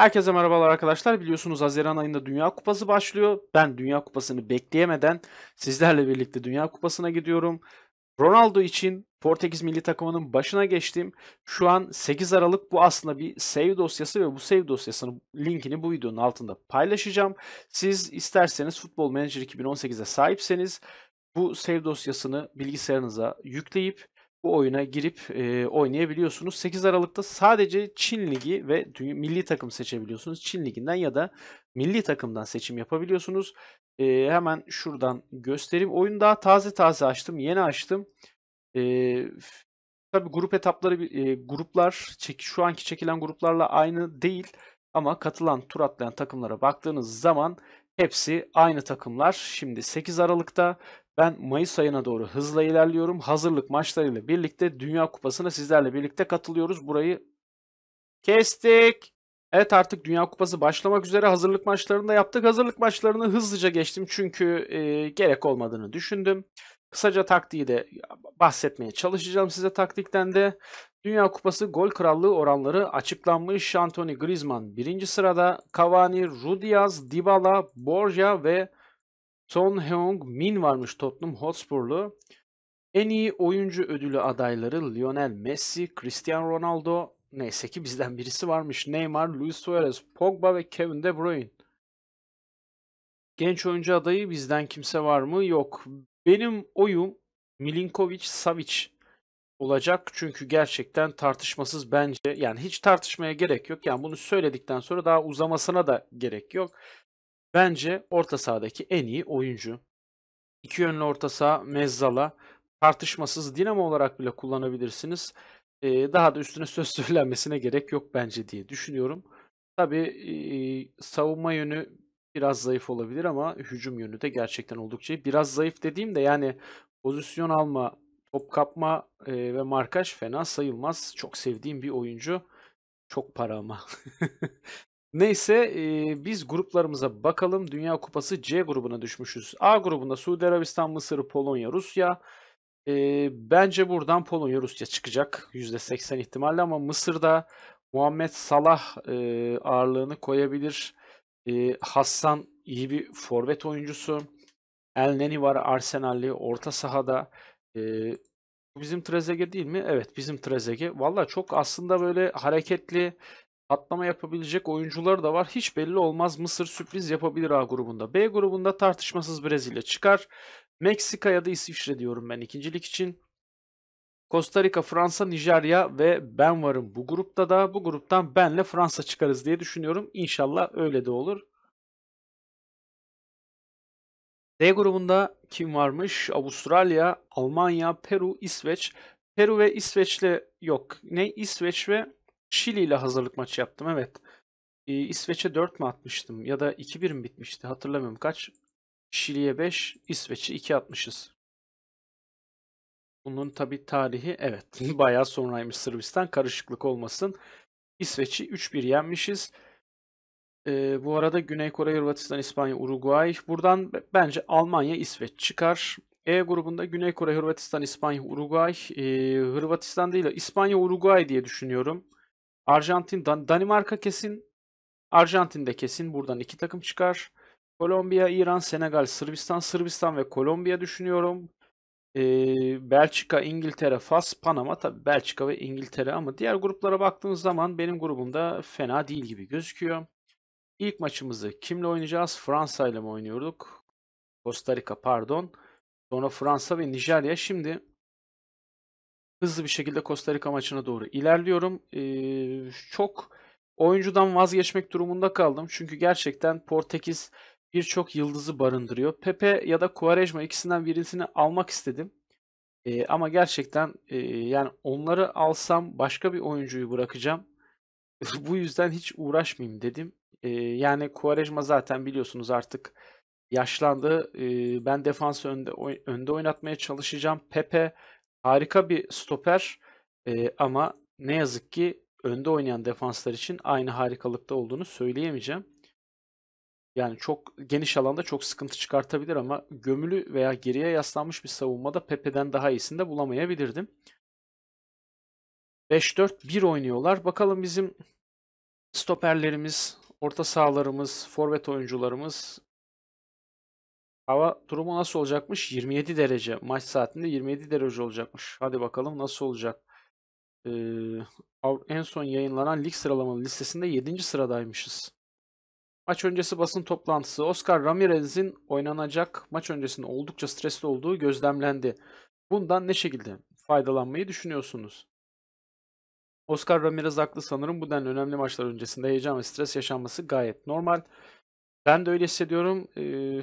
Herkese merhabalar arkadaşlar. Biliyorsunuz Haziran ayında Dünya Kupası başlıyor. Ben Dünya Kupası'nı bekleyemeden sizlerle birlikte Dünya Kupası'na gidiyorum. Ronaldo için Portekiz milli takımının başına geçtim. Şu an 8 Aralık bu aslında bir save dosyası ve bu save dosyasının linkini bu videonun altında paylaşacağım. Siz isterseniz Futbol Manager 2018'e sahipseniz bu save dosyasını bilgisayarınıza yükleyip bu oyuna girip e, oynayabiliyorsunuz. 8 Aralık'ta sadece Çin Ligi ve milli takım seçebiliyorsunuz. Çin Ligi'nden ya da milli takımdan seçim yapabiliyorsunuz. E, hemen şuradan göstereyim. Oyunu daha taze taze açtım. Yeni açtım. E, tabii grup etapları, e, gruplar çek, şu anki çekilen gruplarla aynı değil. Ama katılan tur atlayan takımlara baktığınız zaman hepsi aynı takımlar. Şimdi 8 Aralık'ta ben Mayıs ayına doğru hızla ilerliyorum. Hazırlık maçlarıyla birlikte Dünya Kupası'na sizlerle birlikte katılıyoruz. Burayı kestik. Evet artık Dünya Kupası başlamak üzere hazırlık maçlarını da yaptık. Hazırlık maçlarını hızlıca geçtim çünkü e, gerek olmadığını düşündüm. Kısaca taktiği de bahsetmeye çalışacağım size taktikten de. Dünya Kupası gol krallığı oranları açıklanmış. Anthony Griezmann birinci sırada. Cavani, Rudiaz, Dybala, Borja ve Son Heung Min varmış Tottenham Hotspur'lu. En iyi oyuncu ödülü adayları Lionel Messi, Cristiano Ronaldo, neyse ki bizden birisi varmış. Neymar, Luis Suarez, Pogba ve Kevin De Bruyne. Genç oyuncu adayı bizden kimse var mı? Yok. Benim oyum Milinkovic Savic olacak. Çünkü gerçekten tartışmasız bence yani hiç tartışmaya gerek yok. Yani bunu söyledikten sonra daha uzamasına da gerek yok. Bence orta sahadaki en iyi oyuncu. İki yönlü orta saha Mezzala. Tartışmasız dinamo olarak bile kullanabilirsiniz. Ee, daha da üstüne söz söylenmesine gerek yok bence diye düşünüyorum. Tabi e, savunma yönü biraz zayıf olabilir ama hücum yönü de gerçekten oldukça Biraz zayıf dediğimde yani pozisyon alma, top kapma e, ve markaj fena sayılmaz. Çok sevdiğim bir oyuncu. Çok para ama. Neyse e, biz gruplarımıza bakalım. Dünya Kupası C grubuna düşmüşüz. A grubunda Suudi Arabistan, Mısır, Polonya, Rusya. E, bence buradan Polonya, Rusya çıkacak. %80 ihtimalle ama Mısır'da Muhammed Salah e, ağırlığını koyabilir. E, Hassan iyi bir forvet oyuncusu. El Neni var Arsenal'li orta sahada. E, bizim Trezege değil mi? Evet bizim Trezege. Valla çok aslında böyle hareketli Atlama yapabilecek oyuncuları da var. Hiç belli olmaz. Mısır sürpriz yapabilir A grubunda. B grubunda tartışmasız Brezilya çıkar. Meksika ya da İsviçre diyorum ben ikincilik için. Costa Rica, Fransa, Nijerya ve ben varım bu grupta da. Bu gruptan benle Fransa çıkarız diye düşünüyorum. İnşallah öyle de olur. D grubunda kim varmış? Avustralya, Almanya, Peru, İsveç. Peru ve İsveç'le yok. Ne? İsveç ve Şili ile hazırlık maçı yaptım evet. Ee, İsveç'e 4 mi atmıştım ya da 2-1 mi bitmişti hatırlamıyorum kaç. Şili'ye 5, İsveç'e 2 atmışız. Bunun tabi tarihi evet bayağı sonraymış Sırbistan karışıklık olmasın. İsveç'i 3-1 yenmişiz. Ee, bu arada Güney Kore, Hırvatistan, İspanya, Uruguay. Buradan bence Almanya, İsveç çıkar. E grubunda Güney Kore, Hırvatistan, İspanya, Uruguay. Ee, Hırvatistan değil İspanya, Uruguay diye düşünüyorum. Arjantin, Dan- Danimarka kesin. Arjantin'de kesin. Buradan iki takım çıkar. Kolombiya, İran, Senegal, Sırbistan, Sırbistan ve Kolombiya düşünüyorum. Ee, Belçika, İngiltere, Fas, Panama tabii Belçika ve İngiltere ama diğer gruplara baktığınız zaman benim grubumda fena değil gibi gözüküyor. İlk maçımızı kimle oynayacağız? Fransa ile mi oynuyorduk? Costa Rica pardon. Sonra Fransa ve Nijerya. Şimdi hızlı bir şekilde Costa Rica maçına doğru ilerliyorum. Ee, çok oyuncudan vazgeçmek durumunda kaldım. Çünkü gerçekten Portekiz birçok yıldızı barındırıyor. Pepe ya da Quaresma ikisinden birisini almak istedim. Ee, ama gerçekten e, yani onları alsam başka bir oyuncuyu bırakacağım. Bu yüzden hiç uğraşmayayım dedim. Ee, yani Quaresma zaten biliyorsunuz artık yaşlandı. Ee, ben defans önde önde oynatmaya çalışacağım. Pepe Harika bir stoper e, ama ne yazık ki önde oynayan defanslar için aynı harikalıkta olduğunu söyleyemeyeceğim. Yani çok geniş alanda çok sıkıntı çıkartabilir ama gömülü veya geriye yaslanmış bir savunmada Pepe'den daha iyisini de bulamayabilirdim. 5-4-1 oynuyorlar. Bakalım bizim stoperlerimiz, orta sahalarımız, forvet oyuncularımız Hava durumu nasıl olacakmış? 27 derece. Maç saatinde 27 derece olacakmış. Hadi bakalım nasıl olacak? Ee, en son yayınlanan lig sıralamalı listesinde 7. sıradaymışız. Maç öncesi basın toplantısı. Oscar Ramirez'in oynanacak maç öncesinde oldukça stresli olduğu gözlemlendi. Bundan ne şekilde faydalanmayı düşünüyorsunuz? Oscar Ramirez haklı sanırım. Bu denli önemli maçlar öncesinde heyecan ve stres yaşanması gayet normal. Ben de öyle hissediyorum. Ee,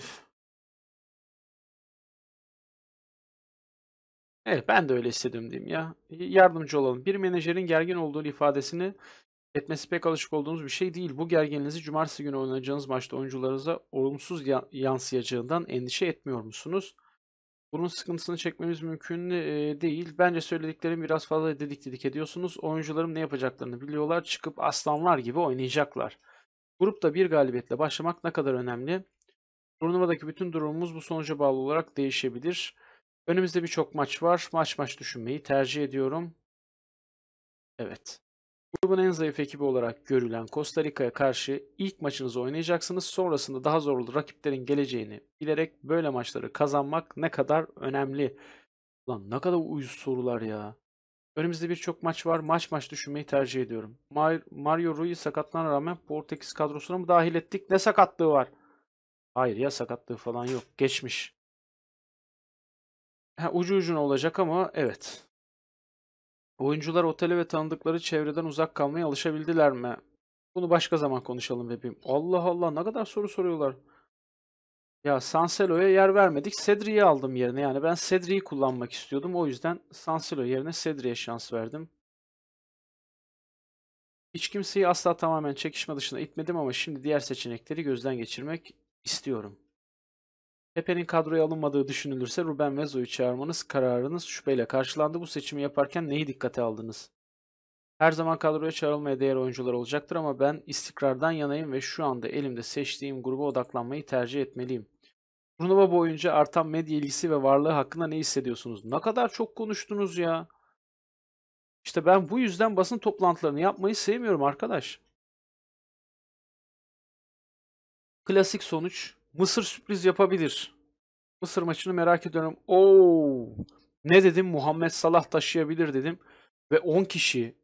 Evet ben de öyle istedim diyeyim ya. Yardımcı olalım. Bir menajerin gergin olduğu ifadesini etmesi pek alışık olduğunuz bir şey değil. Bu gerginliğinizi cumartesi günü oynayacağınız maçta oyuncularınıza olumsuz yansıyacağından endişe etmiyor musunuz? Bunun sıkıntısını çekmemiz mümkün e, değil. Bence söylediklerim biraz fazla dedik dedik ediyorsunuz. Oyuncularım ne yapacaklarını biliyorlar. Çıkıp aslanlar gibi oynayacaklar. Grupta bir galibiyetle başlamak ne kadar önemli? Turnuvadaki bütün durumumuz bu sonuca bağlı olarak değişebilir. Önümüzde birçok maç var. Maç maç düşünmeyi tercih ediyorum. Evet. Grubun en zayıf ekibi olarak görülen Costa Rica'ya karşı ilk maçınızı oynayacaksınız. Sonrasında daha zorlu rakiplerin geleceğini bilerek böyle maçları kazanmak ne kadar önemli. Lan ne kadar uyuz sorular ya. Önümüzde birçok maç var. Maç maç düşünmeyi tercih ediyorum. Mario Rui sakatlığına rağmen Portekiz kadrosuna mı dahil ettik? Ne sakatlığı var? Hayır ya sakatlığı falan yok. Geçmiş ha, ucu ucuna olacak ama evet. Oyuncular otele ve tanıdıkları çevreden uzak kalmaya alışabildiler mi? Bunu başka zaman konuşalım bebeğim. Allah Allah ne kadar soru soruyorlar. Ya Sanselo'ya yer vermedik. Cedric'i aldım yerine. Yani ben Cedric'i kullanmak istiyordum. O yüzden Sanselo yerine Cedric'e şans verdim. Hiç kimseyi asla tamamen çekişme dışına itmedim ama şimdi diğer seçenekleri gözden geçirmek istiyorum. Pepe'nin kadroya alınmadığı düşünülürse Ruben Vezo'yu çağırmanız kararınız şüpheyle karşılandı. Bu seçimi yaparken neyi dikkate aldınız? Her zaman kadroya çağrılmaya değer oyuncular olacaktır ama ben istikrardan yanayım ve şu anda elimde seçtiğim gruba odaklanmayı tercih etmeliyim. Turnuva boyunca artan medya ilgisi ve varlığı hakkında ne hissediyorsunuz? Ne kadar çok konuştunuz ya. İşte ben bu yüzden basın toplantılarını yapmayı sevmiyorum arkadaş. Klasik sonuç Mısır sürpriz yapabilir. Mısır maçını merak ediyorum. Oo! Ne dedim? Muhammed Salah taşıyabilir dedim. Ve 10 kişi.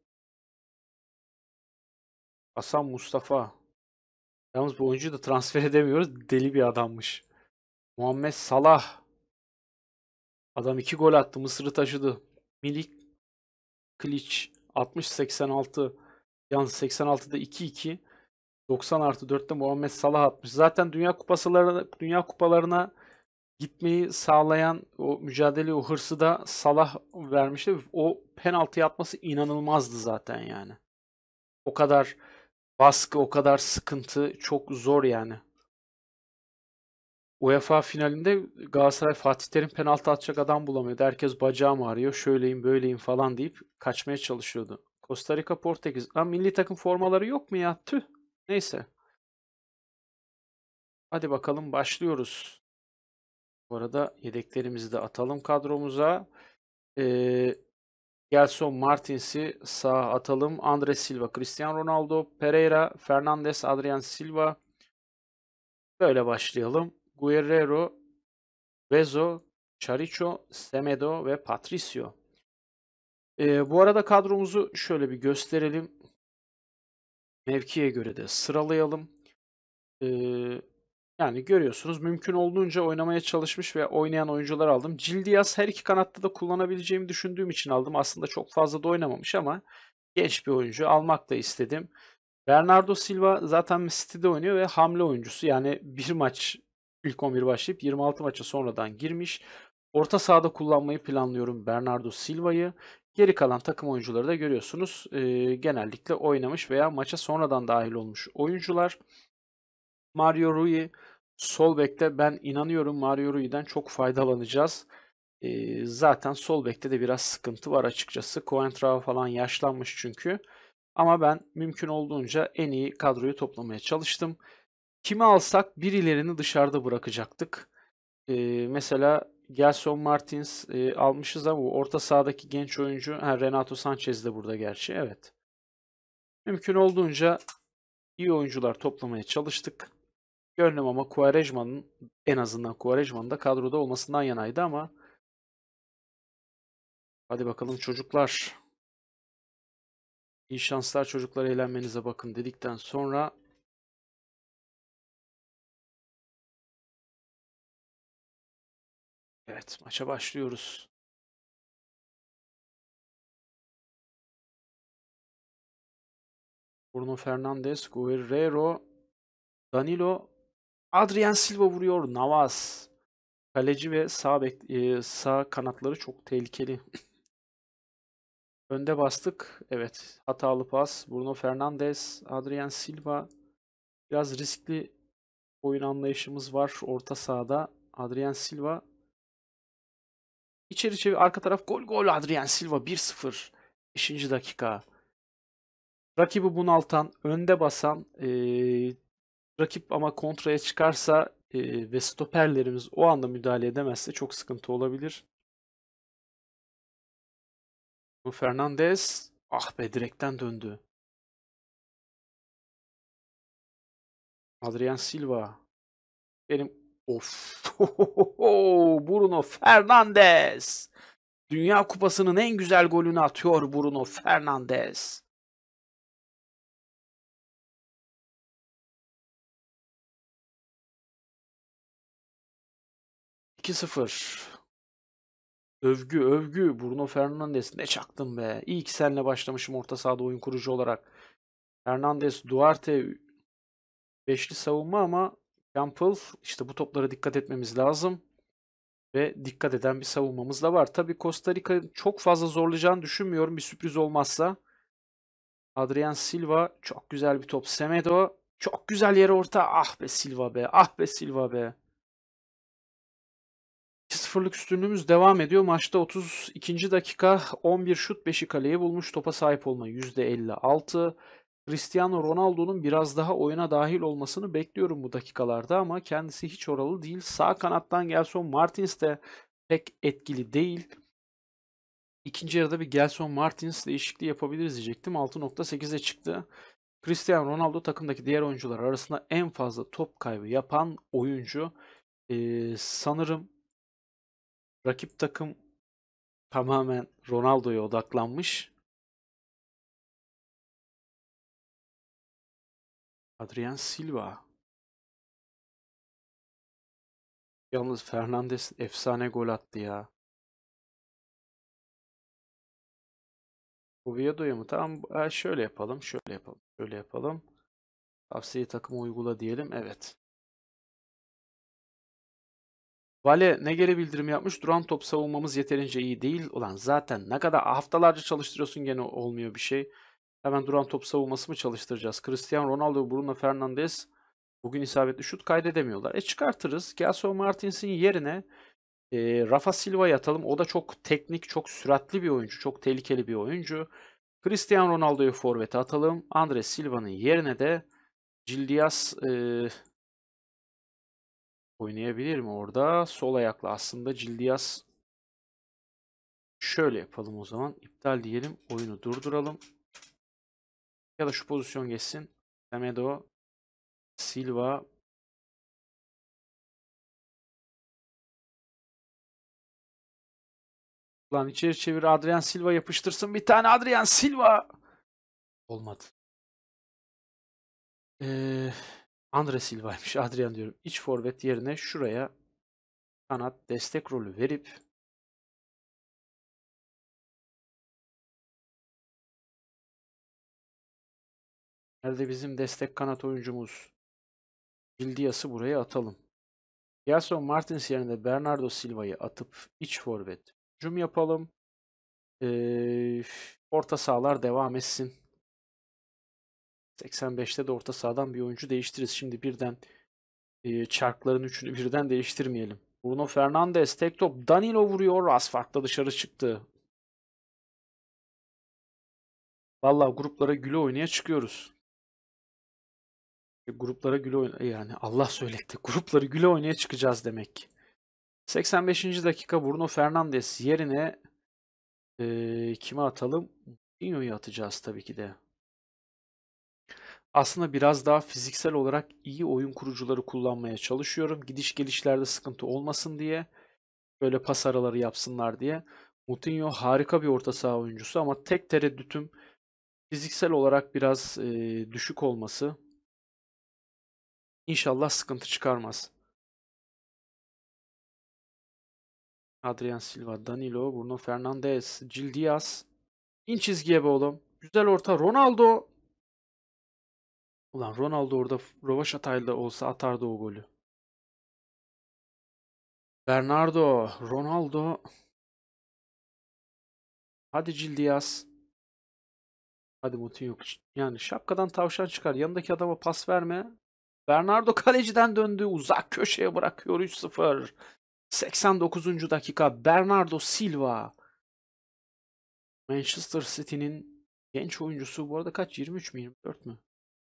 Hasan Mustafa. Yalnız bu oyuncuyu da transfer edemiyoruz. Deli bir adammış. Muhammed Salah. Adam 2 gol attı. Mısır'ı taşıdı. Milik Kliç 60-86. Yalnız 86'da 2-2. 90 artı 4'te Muhammed Salah atmış. Zaten Dünya Kupasılarına, Dünya Kupalarına gitmeyi sağlayan o mücadele, o hırsı da Salah vermişti. O penaltı atması inanılmazdı zaten yani. O kadar baskı, o kadar sıkıntı çok zor yani. UEFA finalinde Galatasaray Fatih Terim penaltı atacak adam bulamıyordu. Herkes bacağım arıyor. şöyleyim böyleyim falan deyip kaçmaya çalışıyordu. Costa Rica Portekiz. Lan milli takım formaları yok mu ya? Tüh. Neyse. Hadi bakalım başlıyoruz. Bu arada yedeklerimizi de atalım kadromuza. Ee, Gelson Martins'i sağ atalım. Andres Silva, Cristiano Ronaldo, Pereira, Fernandes, Adrian Silva. Böyle başlayalım. Guerrero, Bezo, Charicho, Semedo ve Patricio. Ee, bu arada kadromuzu şöyle bir gösterelim. Mevkiye göre de sıralayalım. Ee, yani görüyorsunuz mümkün olduğunca oynamaya çalışmış ve oynayan oyuncular aldım. Cildias her iki kanatta da kullanabileceğimi düşündüğüm için aldım. Aslında çok fazla da oynamamış ama genç bir oyuncu almak da istedim. Bernardo Silva zaten City'de oynuyor ve hamle oyuncusu. Yani bir maç ilk 11 başlayıp 26 maça sonradan girmiş. Orta sahada kullanmayı planlıyorum Bernardo Silva'yı. Geri kalan takım oyuncuları da görüyorsunuz e, genellikle oynamış veya maça sonradan dahil olmuş oyuncular. Mario Rui sol bekte ben inanıyorum Mario Rui'den çok faydalanacağız. E, zaten sol bekte de biraz sıkıntı var açıkçası. Coentrao falan yaşlanmış çünkü. Ama ben mümkün olduğunca en iyi kadroyu toplamaya çalıştım. Kimi alsak birilerini dışarıda bırakacaktık. E, mesela Gelson Martins e, almışız ama orta sahadaki genç oyuncu ha, Renato Sanchez de burada gerçi. Evet. Mümkün olduğunca iyi oyuncular toplamaya çalıştık. Gönlüm ama Quaresma'nın en azından Quaresma'nın da kadroda olmasından yanaydı ama hadi bakalım çocuklar. İyi şanslar çocuklar eğlenmenize bakın dedikten sonra Evet, maça başlıyoruz. Bruno Fernandes, Guerrero, Danilo, Adrian Silva vuruyor. Navas. Kaleci ve sağ bek e, sağ kanatları çok tehlikeli. Önde bastık. Evet. Hatalı pas. Bruno Fernandes, Adrian Silva. Biraz riskli oyun anlayışımız var orta sahada. Adrian Silva İçeri çevir arka taraf gol gol Adrian Silva 1-0 5. dakika. Rakibi bunaltan, önde basan, e, rakip ama kontraya çıkarsa e, ve stoperlerimiz o anda müdahale edemezse çok sıkıntı olabilir. Fernandez ah be direkten döndü. Adrian Silva benim Of. Bruno Fernandes. Dünya Kupası'nın en güzel golünü atıyor Bruno Fernandes. İki sıfır. Övgü övgü Bruno Fernandes ne çaktın be. İyi ki senle başlamışım orta sahada oyun kurucu olarak. Fernandes Duarte beşli savunma ama Campbell işte bu toplara dikkat etmemiz lazım. Ve dikkat eden bir savunmamız da var. Tabii Costa Rica çok fazla zorlayacağını düşünmüyorum bir sürpriz olmazsa. Adrian Silva çok güzel bir top. Semedo çok güzel yere orta. Ah be Silva be. Ah be Silva be. 2-0'lık üstünlüğümüz devam ediyor. Maçta 32. dakika 11 şut 5'i kaleye bulmuş. Topa sahip olma %56. Cristiano Ronaldo'nun biraz daha oyuna dahil olmasını bekliyorum bu dakikalarda ama kendisi hiç oralı değil. Sağ kanattan Gelson Martins de pek etkili değil. İkinci yarıda bir Gelson Martins değişikliği yapabiliriz diyecektim. 6.8'e çıktı. Cristiano Ronaldo takımdaki diğer oyuncular arasında en fazla top kaybı yapan oyuncu. Ee, sanırım rakip takım tamamen Ronaldo'ya odaklanmış. Adrian Silva. Yalnız Fernandes efsane gol attı ya. Oviedo'ya mı? Tamam ha, e, şöyle yapalım, şöyle yapalım, şöyle yapalım. Tavsiye takımı uygula diyelim. Evet. Vale ne geri bildirim yapmış? Duran top savunmamız yeterince iyi değil. Ulan zaten ne kadar haftalarca çalıştırıyorsun gene olmuyor bir şey. Hemen duran top savunması mı çalıştıracağız? Cristiano Ronaldo, Bruno Fernandes bugün isabetli şut kaydedemiyorlar. E çıkartırız. Gelson Martins'in yerine e, Rafa Silva'yı atalım. O da çok teknik, çok süratli bir oyuncu. Çok tehlikeli bir oyuncu. Cristiano Ronaldo'yu forvete atalım. Andres Silva'nın yerine de Cildias e, oynayabilir mi orada? Sol ayaklı aslında Cildias şöyle yapalım o zaman. İptal diyelim. Oyunu durduralım. Ya da şu pozisyon geçsin. Semedo, Silva, Lan içeri çevir Adrian Silva yapıştırsın bir tane Adrian Silva. Olmadı. Ee, Andre Silva'ymış Adrian diyorum. İç forvet yerine şuraya kanat destek rolü verip Herhalde bizim destek kanat oyuncumuz Gildias'ı buraya atalım. Gelson Martins yerine Bernardo Silva'yı atıp iç forvet hücum yapalım. Ee, orta sahalar devam etsin. 85'te de orta sahadan bir oyuncu değiştiririz. Şimdi birden e, çarkların üçünü birden değiştirmeyelim. Bruno Fernandes tek top Danilo vuruyor. Asfaltta dışarı çıktı. Vallahi gruplara güle oynaya çıkıyoruz. E, gruplara güle e, yani Allah söyletti. Grupları güle oynaya çıkacağız demek 85. dakika Bruno Fernandes yerine e, kime atalım? Mourinho'yu atacağız tabii ki de. Aslında biraz daha fiziksel olarak iyi oyun kurucuları kullanmaya çalışıyorum. Gidiş gelişlerde sıkıntı olmasın diye. Böyle pas araları yapsınlar diye. Mutinho harika bir orta saha oyuncusu ama tek tereddütüm fiziksel olarak biraz e, düşük olması. İnşallah sıkıntı çıkarmaz. Adrian Silva, Danilo, Bruno Fernandes, Gil Diaz. İn çizgiye be oğlum. Güzel orta. Ronaldo. Ulan Ronaldo orada rovaş atayla olsa atardı o golü. Bernardo, Ronaldo. Hadi Gil Diaz. Hadi Mutin yok. Yani şapkadan tavşan çıkar. Yanındaki adama pas verme. Bernardo kaleciden döndü. Uzak köşeye bırakıyor 3-0. 89. dakika Bernardo Silva. Manchester City'nin genç oyuncusu bu arada kaç? 23 mi 24 mü?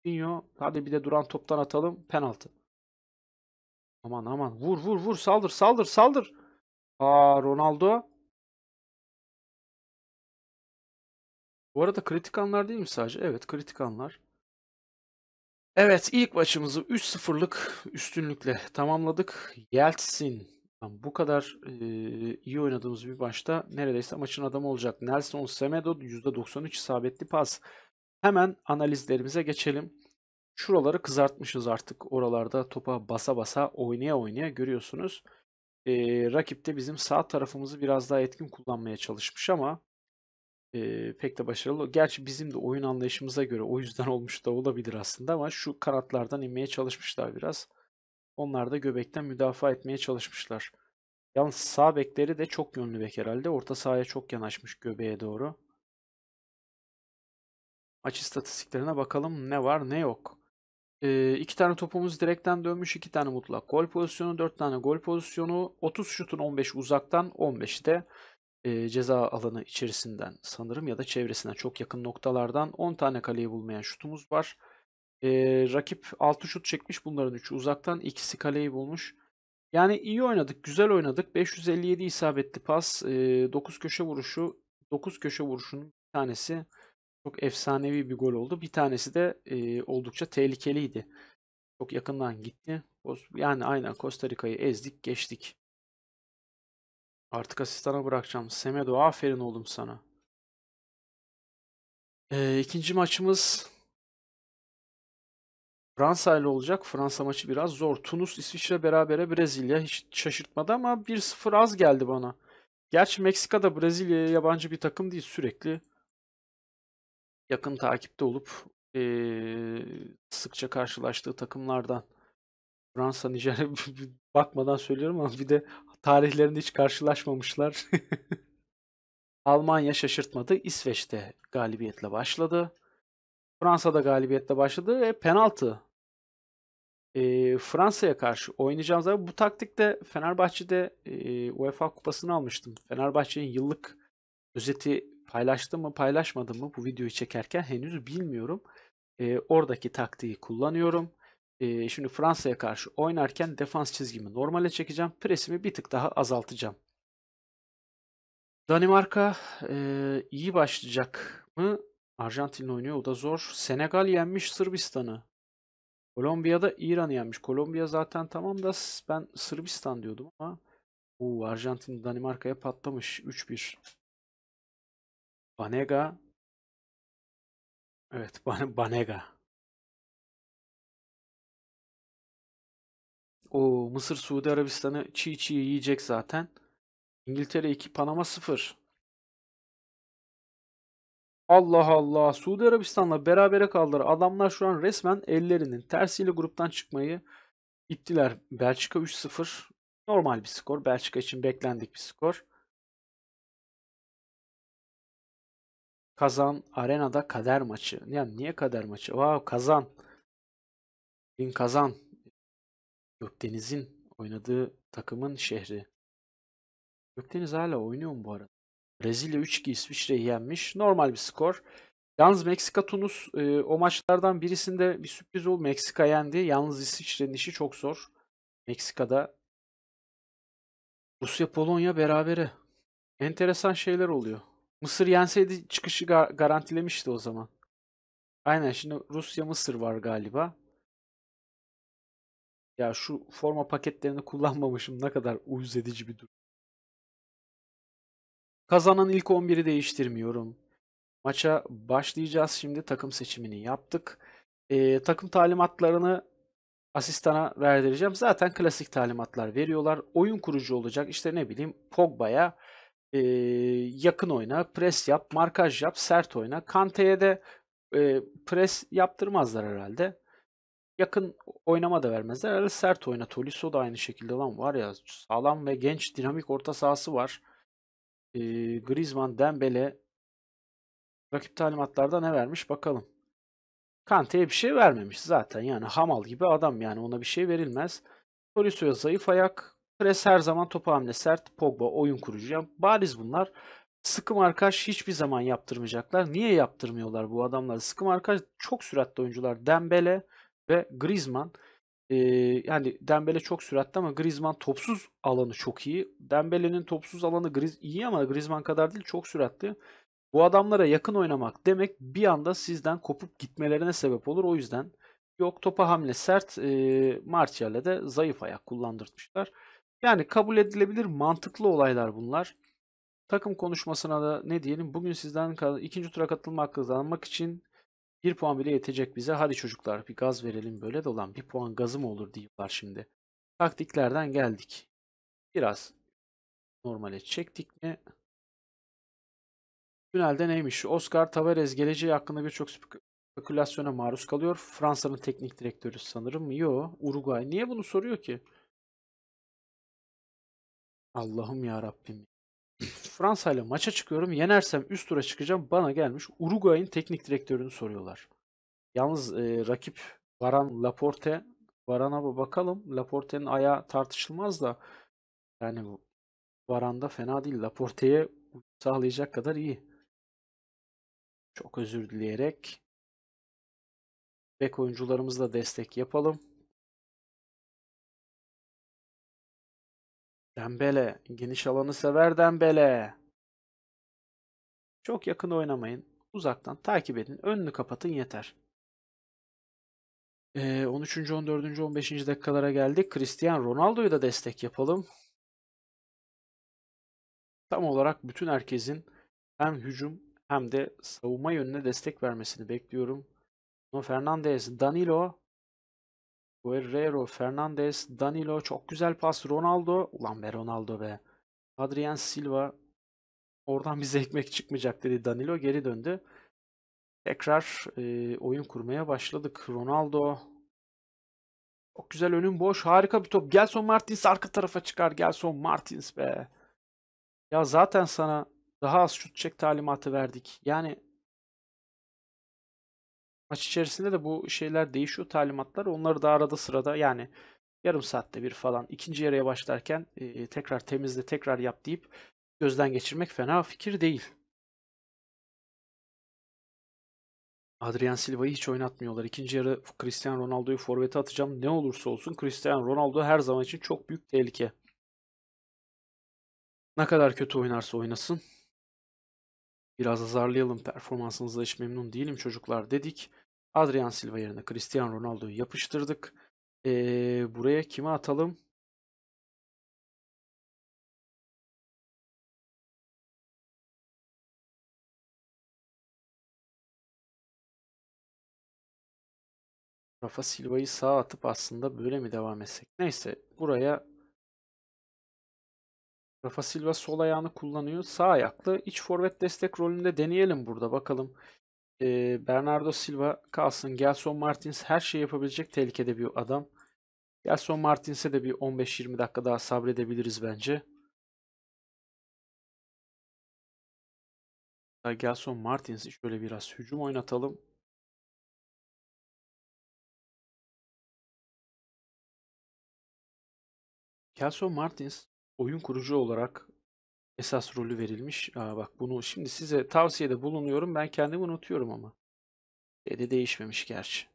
Coutinho hadi bir de duran toptan atalım penaltı. Aman aman vur vur vur saldır saldır saldır. Aa Ronaldo. Bu arada kritik anlar değil mi sadece? Evet kritik anlar. Evet ilk maçımızı 3-0'lık üstünlükle tamamladık. Yeltsin bu kadar e, iyi oynadığımız bir başta neredeyse maçın adamı olacak. Nelson Semedo %93 isabetli pas. Hemen analizlerimize geçelim. Şuraları kızartmışız artık. Oralarda topa basa basa oynaya oynaya görüyorsunuz. E, rakip de bizim sağ tarafımızı biraz daha etkin kullanmaya çalışmış ama e, pek de başarılı. Gerçi bizim de oyun anlayışımıza göre o yüzden olmuş da olabilir aslında ama şu kanatlardan inmeye çalışmışlar biraz. Onlar da göbekten müdafaa etmeye çalışmışlar. Yalnız sağ bekleri de çok yönlü bek herhalde. Orta sahaya çok yanaşmış göbeğe doğru. Maç istatistiklerine bakalım ne var ne yok. E, iki tane topumuz direkten dönmüş, iki tane mutlak gol pozisyonu, dört tane gol pozisyonu, 30 şutun 15 uzaktan, 15'te e, ceza alanı içerisinden sanırım ya da çevresinden çok yakın noktalardan 10 tane kaleyi bulmayan şutumuz var. E, rakip 6 şut çekmiş bunların 3'ü uzaktan ikisi kaleyi bulmuş. Yani iyi oynadık, güzel oynadık. 557 isabetli pas, e, 9 köşe vuruşu, 9 köşe vuruşunun bir tanesi çok efsanevi bir gol oldu. Bir tanesi de e, oldukça tehlikeliydi. Çok yakından gitti. Yani aynen Costa Rica'yı ezdik, geçtik. Artık asistana bırakacağım. Semedo aferin oğlum sana. Ee, ikinci maçımız Fransa ile olacak. Fransa maçı biraz zor. Tunus, İsviçre berabere Brezilya. Hiç şaşırtmadı ama 1-0 az geldi bana. Gerçi Meksika da Brezilya'ya yabancı bir takım değil. Sürekli yakın takipte olup ee, sıkça karşılaştığı takımlardan. Fransa, Nijerya bakmadan söylüyorum ama bir de tarihlerinde hiç karşılaşmamışlar. Almanya şaşırtmadı. İsveç'te galibiyetle başladı. Fransa'da galibiyetle başladı ve penaltı e, Fransa'ya karşı oynayacağımız bu taktikte Fenerbahçe'de e, UEFA kupasını almıştım. Fenerbahçe'nin yıllık özeti paylaştım mı paylaşmadım mı bu videoyu çekerken henüz bilmiyorum. E, oradaki taktiği kullanıyorum e, şimdi Fransa'ya karşı oynarken defans çizgimi normale çekeceğim. Presimi bir tık daha azaltacağım. Danimarka e, iyi başlayacak mı? Arjantin oynuyor o da zor. Senegal yenmiş Sırbistan'ı. Kolombiya'da İran'ı yenmiş. Kolombiya zaten tamam da ben Sırbistan diyordum ama uuu Arjantin Danimarka'ya patlamış. 3-1. Banega. Evet Banega. O Mısır Suudi Arabistan'ı çiğ çiğ yiyecek zaten. İngiltere 2 Panama 0. Allah Allah. Suudi Arabistan'la berabere kaldılar. Adamlar şu an resmen ellerinin tersiyle gruptan çıkmayı ittiler. Belçika 3-0. Normal bir skor. Belçika için beklendik bir skor. Kazan arenada kader maçı. Yani niye kader maçı? Vav wow, kazan. Bin kazan. Gökdeniz'in oynadığı takımın şehri. Gökdeniz hala oynuyor mu bu arada? Brezilya 3-2 İsviçre'yi yenmiş. Normal bir skor. Yalnız Meksika Tunus e, o maçlardan birisinde bir sürpriz oldu. Meksika yendi. Yalnız İsviçre'nin işi çok zor. Meksika'da Rusya Polonya berabere. Enteresan şeyler oluyor. Mısır yenseydi çıkışı gar- garantilemişti o zaman. Aynen şimdi Rusya Mısır var galiba. Ya şu forma paketlerini kullanmamışım ne kadar uyuz edici bir durum. Kazanan ilk 11'i değiştirmiyorum. Maça başlayacağız şimdi. Takım seçimini yaptık. Ee, takım talimatlarını asistana verdireceğim. Zaten klasik talimatlar veriyorlar. Oyun kurucu olacak. İşte ne bileyim Pogba'ya e, yakın oyna, pres yap, markaj yap, sert oyna. Kante'ye de e, pres yaptırmazlar herhalde yakın oynama da vermezler. Arada sert oyna. Tolisso da aynı şekilde lan var ya sağlam ve genç dinamik orta sahası var. E, Griezmann, Dembele rakip talimatlarda ne vermiş bakalım. Kante'ye bir şey vermemiş zaten yani hamal gibi adam yani ona bir şey verilmez. Tolisso'ya zayıf ayak, pres her zaman topu hamle sert, Pogba oyun kurucu. Yani bariz bunlar. Sıkı markaj hiçbir zaman yaptırmayacaklar. Niye yaptırmıyorlar bu adamları? Sıkı markaj çok süratli oyuncular. Dembele, ve Griezmann e, yani Dembele çok süratli ama Griezmann topsuz alanı çok iyi. Dembele'nin topsuz alanı Griez iyi ama Griezmann kadar değil çok süratli. Bu adamlara yakın oynamak demek bir anda sizden kopup gitmelerine sebep olur. O yüzden yok topa hamle sert, e, Martial'e de zayıf ayak kullandırmışlar. Yani kabul edilebilir mantıklı olaylar bunlar. Takım konuşmasına da ne diyelim? Bugün sizden ikinci tura katılma hakkı almak için bir puan bile yetecek bize. Hadi çocuklar bir gaz verelim böyle de olan bir puan gazım olur diyorlar şimdi. Taktiklerden geldik. Biraz normale çektik mi? Tünelde neymiş? Oscar Tavares geleceği hakkında birçok spekülasyona maruz kalıyor. Fransa'nın teknik direktörü sanırım. Yo, Uruguay. Niye bunu soruyor ki? Allah'ım ya Rabbim. Fransa ile maça çıkıyorum. Yenersem üst tura çıkacağım. Bana gelmiş Uruguay'ın teknik direktörünü soruyorlar. Yalnız e, rakip Varan Laporte. Varan'a bakalım. Laporte'nin ayağı tartışılmaz da yani Varan'da fena değil. Laporte'ye sağlayacak kadar iyi. Çok özür dileyerek bek oyuncularımızla destek yapalım. Dembele. Geniş alanı sever Dembele. Çok yakın oynamayın. Uzaktan takip edin. Önünü kapatın yeter. Ee, 13. 14. 15. dakikalara geldik. Cristiano Ronaldo'yu da destek yapalım. Tam olarak bütün herkesin hem hücum hem de savunma yönüne destek vermesini bekliyorum. Fernandez, Danilo, Guerrero, Fernandez, Danilo çok güzel pas. Ronaldo. Ulan be Ronaldo be. Adrian Silva oradan bize ekmek çıkmayacak dedi Danilo geri döndü. Tekrar e, oyun kurmaya başladık. Ronaldo çok güzel önüm boş. Harika bir top. Gelson Martins arka tarafa çıkar. Gelson Martins be. Ya zaten sana daha az şut çek talimatı verdik. Yani Maç içerisinde de bu şeyler değişiyor talimatlar. Onları da arada sırada yani yarım saatte bir falan ikinci yarıya başlarken e, tekrar temizle tekrar yap deyip gözden geçirmek fena fikir değil. Adrian Silva'yı hiç oynatmıyorlar. İkinci yarı Cristiano Ronaldo'yu forvete atacağım. Ne olursa olsun Cristiano Ronaldo her zaman için çok büyük tehlike. Ne kadar kötü oynarsa oynasın Biraz azarlayalım performansınızla hiç memnun değilim çocuklar dedik. Adrian Silva yerine Cristiano Ronaldo'yu yapıştırdık. Ee, buraya kime atalım? Rafa Silva'yı sağa atıp aslında böyle mi devam etsek? Neyse buraya Rafa Silva sol ayağını kullanıyor. Sağ ayaklı. İç forvet destek rolünde deneyelim burada. Bakalım e, Bernardo Silva kalsın. Gelson Martins her şey yapabilecek tehlikede bir adam. Gelson Martins'e de bir 15-20 dakika daha sabredebiliriz bence. Gelson Martins'i şöyle biraz hücum oynatalım. Gelson Martins oyun kurucu olarak esas rolü verilmiş. Aa, bak bunu şimdi size tavsiyede bulunuyorum. Ben kendimi unutuyorum ama. E, Dedi değişmemiş gerçi.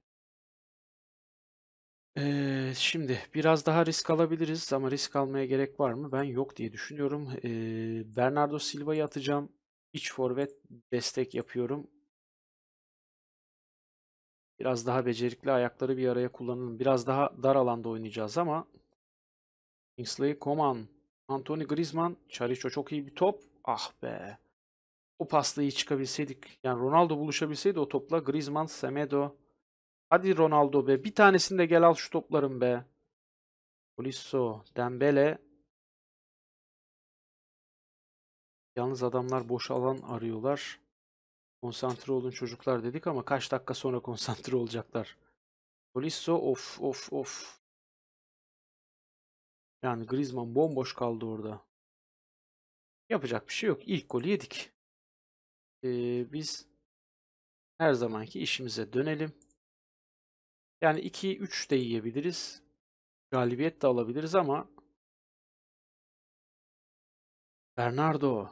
Ee, şimdi biraz daha risk alabiliriz ama risk almaya gerek var mı? Ben yok diye düşünüyorum. Ee, Bernardo Silva'yı atacağım. İç forvet destek yapıyorum. Biraz daha becerikli ayakları bir araya kullanalım. Biraz daha dar alanda oynayacağız ama Kingsley Coman Antony Griezmann. Çariço çok iyi bir top. Ah be. O pasla iyi çıkabilseydik. Yani Ronaldo buluşabilseydi o topla. Griezmann, Semedo. Hadi Ronaldo be. Bir tanesini de gel al şu toplarım be. Polisso, Dembele. Yalnız adamlar boş alan arıyorlar. Konsantre olun çocuklar dedik ama kaç dakika sonra konsantre olacaklar. Polisso of of of. Yani Griezmann bomboş kaldı orada. Yapacak bir şey yok. İlk golü yedik. Ee, biz her zamanki işimize dönelim. Yani 2-3 de yiyebiliriz. Galibiyet de alabiliriz ama Bernardo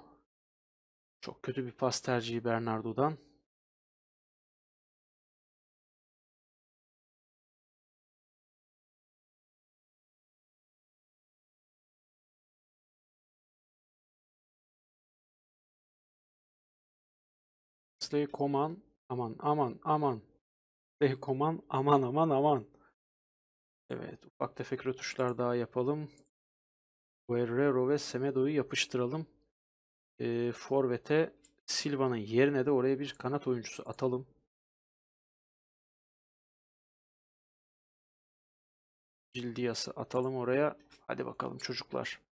çok kötü bir pas tercihi Bernardo'dan. Leslie Koman aman aman aman. Leslie Koman aman aman aman. Evet ufak tefek rötuşlar daha yapalım. Guerrero ve Semedo'yu yapıştıralım. E, Forvet'e Silva'nın yerine de oraya bir kanat oyuncusu atalım. Cildiyası atalım oraya. Hadi bakalım çocuklar.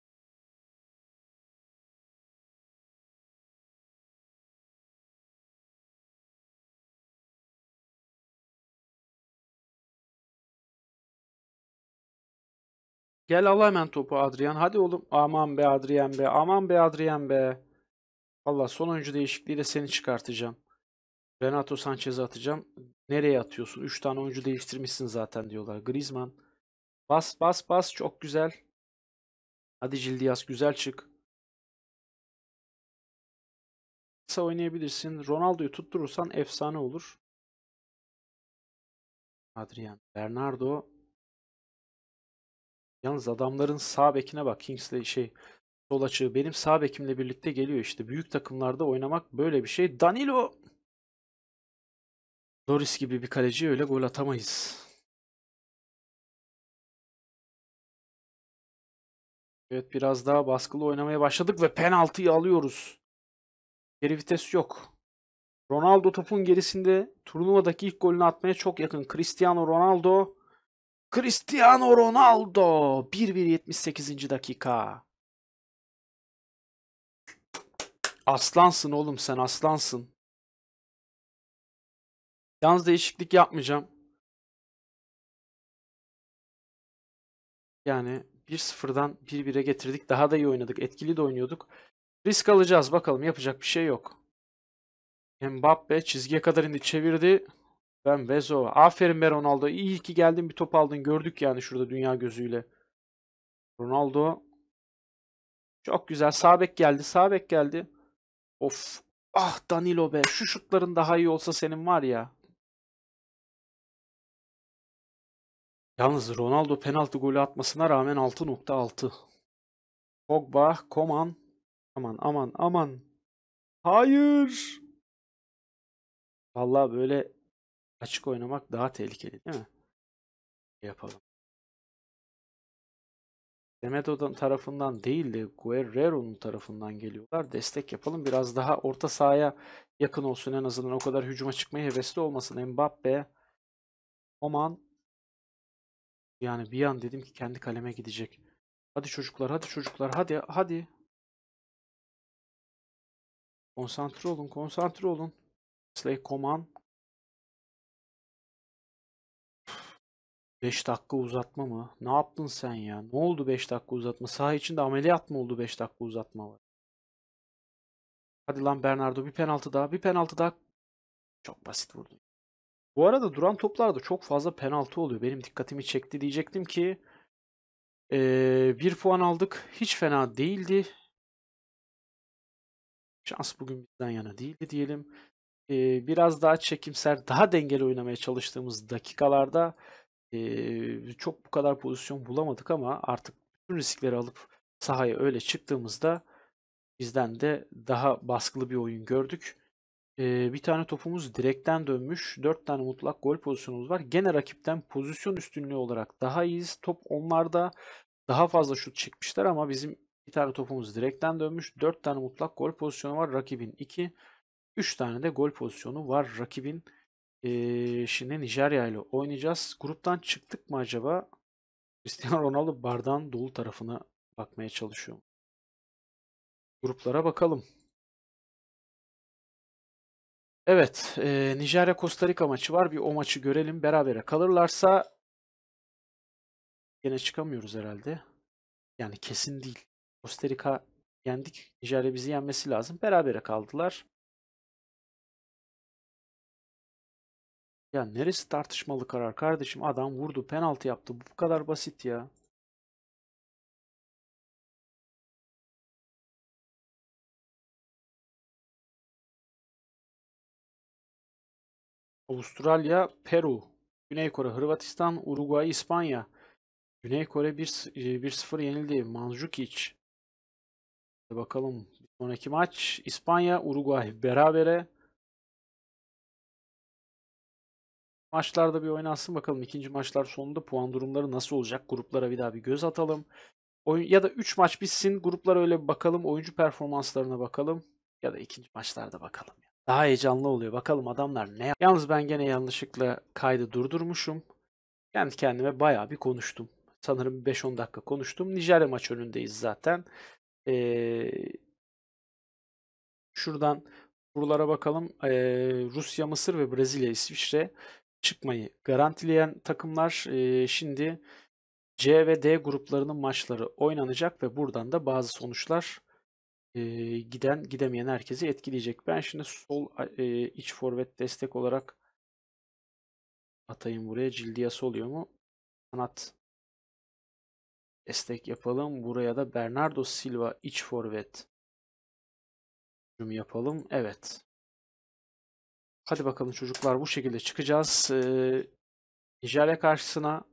Gel al hemen topu Adrian. Hadi oğlum. Aman be Adrian be. Aman be Adrian be. Valla son oyuncu değişikliğiyle seni çıkartacağım. Renato Sanchez'e atacağım. Nereye atıyorsun? 3 tane oyuncu değiştirmişsin zaten diyorlar. Griezmann. Bas bas bas. Çok güzel. Hadi Cildias güzel çık. Kısa oynayabilirsin. Ronaldo'yu tutturursan efsane olur. Adrian. Bernardo. Yalnız adamların sağ bekine bak. Kingsley şey sol açığı benim sağ bekimle birlikte geliyor işte. Büyük takımlarda oynamak böyle bir şey. Danilo Doris gibi bir kaleci öyle gol atamayız. Evet biraz daha baskılı oynamaya başladık ve penaltıyı alıyoruz. Geri vites yok. Ronaldo topun gerisinde turnuvadaki ilk golünü atmaya çok yakın. Cristiano Ronaldo Cristiano Ronaldo 1-1-78. dakika. Aslansın oğlum sen aslansın. Yalnız değişiklik yapmayacağım. Yani 1-0'dan 1-1'e getirdik. Daha da iyi oynadık. Etkili de oynuyorduk. Risk alacağız bakalım. Yapacak bir şey yok. Mbappe çizgiye kadar indi çevirdi. Ben Vezo. Aferin be Ronaldo. İyi ki geldin bir top aldın. Gördük yani şurada dünya gözüyle. Ronaldo. Çok güzel. Sabek geldi. Sabek geldi. Of. Ah Danilo be. Şu şutların daha iyi olsa senin var ya. Yalnız Ronaldo penaltı golü atmasına rağmen 6.6. Pogba, Koman. Aman aman aman. Hayır. Vallahi böyle Açık oynamak daha tehlikeli değil mi? Yapalım. Demedo'dan tarafından değil de Guerrero'nun tarafından geliyorlar. Destek yapalım. Biraz daha orta sahaya yakın olsun en azından. O kadar hücuma çıkmaya hevesli olmasın. Mbappe, Oman. Yani bir an dedim ki kendi kaleme gidecek. Hadi çocuklar, hadi çocuklar, hadi, hadi. Konsantre olun, konsantre olun. Slay Coman. 5 dakika uzatma mı? Ne yaptın sen ya? Ne oldu 5 dakika uzatma? Saha içinde ameliyat mı oldu 5 dakika uzatma var? Hadi lan Bernardo bir penaltı daha. Bir penaltı daha. Çok basit vurdu. Bu arada duran toplarda çok fazla penaltı oluyor. Benim dikkatimi çekti. Diyecektim ki ee, bir puan aldık. Hiç fena değildi. Şans bugün bizden yana değildi diyelim. Ee, biraz daha çekimser, daha dengeli oynamaya çalıştığımız dakikalarda ee, çok bu kadar pozisyon bulamadık ama artık bütün riskleri alıp sahaya öyle çıktığımızda bizden de daha baskılı bir oyun gördük. Ee, bir tane topumuz direkten dönmüş. 4 tane mutlak gol pozisyonumuz var. Gene rakipten pozisyon üstünlüğü olarak daha iyiyiz. Top onlarda daha fazla şut çekmişler ama bizim bir tane topumuz direkten dönmüş. 4 tane mutlak gol pozisyonu var rakibin 2. 3 tane de gol pozisyonu var rakibin ee, şimdi Nijerya ile oynayacağız. Gruptan çıktık mı acaba? Cristiano Ronaldo bardağın dolu tarafına bakmaya çalışıyor. Gruplara bakalım. Evet, e, Nijerya Costa Rica maçı var. Bir o maçı görelim. Berabere kalırlarsa yine çıkamıyoruz herhalde. Yani kesin değil. Costa Rica yendik. Nijerya bizi yenmesi lazım. Berabere kaldılar. Ya neresi tartışmalı karar kardeşim? Adam vurdu, penaltı yaptı. Bu kadar basit ya. Avustralya, Peru, Güney Kore, Hırvatistan, Uruguay, İspanya. Güney Kore 1-0 e, yenildi. Manzukic. Bakalım sonraki maç İspanya, Uruguay berabere. Maçlarda bir oynansın bakalım. İkinci maçlar sonunda puan durumları nasıl olacak? Gruplara bir daha bir göz atalım. Oyun, ya da 3 maç bitsin. Gruplara öyle bakalım. Oyuncu performanslarına bakalım. Ya da ikinci maçlarda bakalım. Daha heyecanlı oluyor. Bakalım adamlar ne Yalnız ben gene yanlışlıkla kaydı durdurmuşum. Kendi kendime bayağı bir konuştum. Sanırım 5-10 dakika konuştum. Nijerya maç önündeyiz zaten. Ee, şuradan buralara bakalım. Ee, Rusya, Mısır ve Brezilya, İsviçre çıkmayı garantileyen takımlar şimdi C ve D gruplarının maçları oynanacak ve buradan da bazı sonuçlar giden gidemeyen herkesi etkileyecek. Ben şimdi sol iç forvet destek olarak atayım buraya. Cildiyası oluyor mu? Sanat destek yapalım. Buraya da Bernardo Silva iç forvet yapalım. Evet. Hadi bakalım çocuklar bu şekilde çıkacağız. Ee, karşısına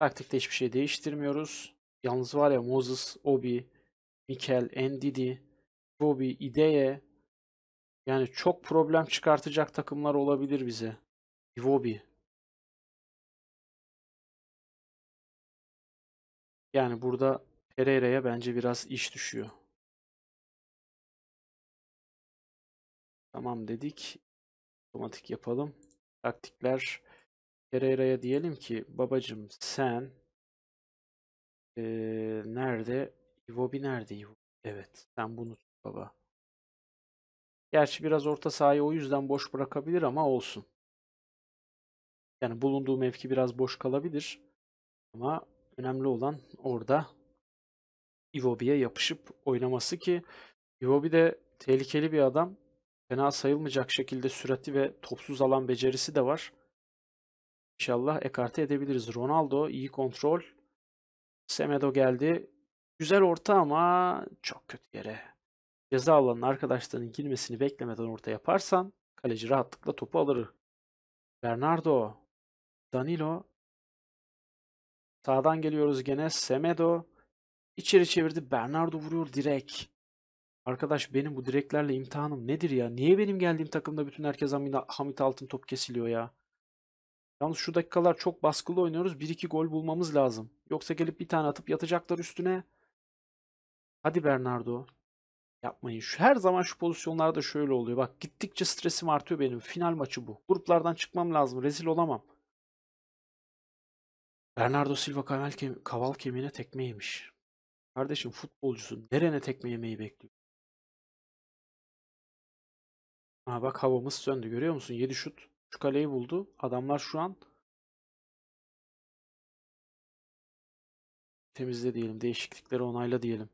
taktikte hiçbir şey değiştirmiyoruz. Yalnız var ya Moses, Obi, Mikel, Ndidi, Robi, Ideye yani çok problem çıkartacak takımlar olabilir bize. Iwobi. Yani burada Pereira'ya bence biraz iş düşüyor. Tamam dedik. Otomatik yapalım. Taktikler. Pereira'ya diyelim ki babacım sen ee, nerede? Iwobi nerede? Evet. Sen bunu tut baba. Gerçi biraz orta sahayı o yüzden boş bırakabilir ama olsun. Yani bulunduğu mevki biraz boş kalabilir. Ama önemli olan orada Iwobi'ye yapışıp oynaması ki Iwobi de tehlikeli bir adam fena sayılmayacak şekilde sürati ve topsuz alan becerisi de var. İnşallah ekarte edebiliriz. Ronaldo iyi kontrol. Semedo geldi. Güzel orta ama çok kötü yere. Ceza alanın arkadaşlarının girmesini beklemeden orta yaparsan kaleci rahatlıkla topu alır. Bernardo, Danilo. Sağdan geliyoruz gene. Semedo. İçeri çevirdi. Bernardo vuruyor direkt. Arkadaş benim bu direklerle imtihanım nedir ya? Niye benim geldiğim takımda bütün herkes Hamit Altın top kesiliyor ya? Yalnız şu dakikalar çok baskılı oynuyoruz. 1-2 gol bulmamız lazım. Yoksa gelip bir tane atıp yatacaklar üstüne. Hadi Bernardo. Yapmayın. Şu, her zaman şu pozisyonlarda şöyle oluyor. Bak gittikçe stresim artıyor benim. Final maçı bu. Gruplardan çıkmam lazım. Rezil olamam. Bernardo Silva kaval, kaval kemiğine tekme yemiş. Kardeşim futbolcusun. Nerene tekme yemeyi bekliyor? Ha bak havamız söndü görüyor musun? 7 şut. Şu kaleyi buldu. Adamlar şu an temizle diyelim. Değişiklikleri onayla diyelim.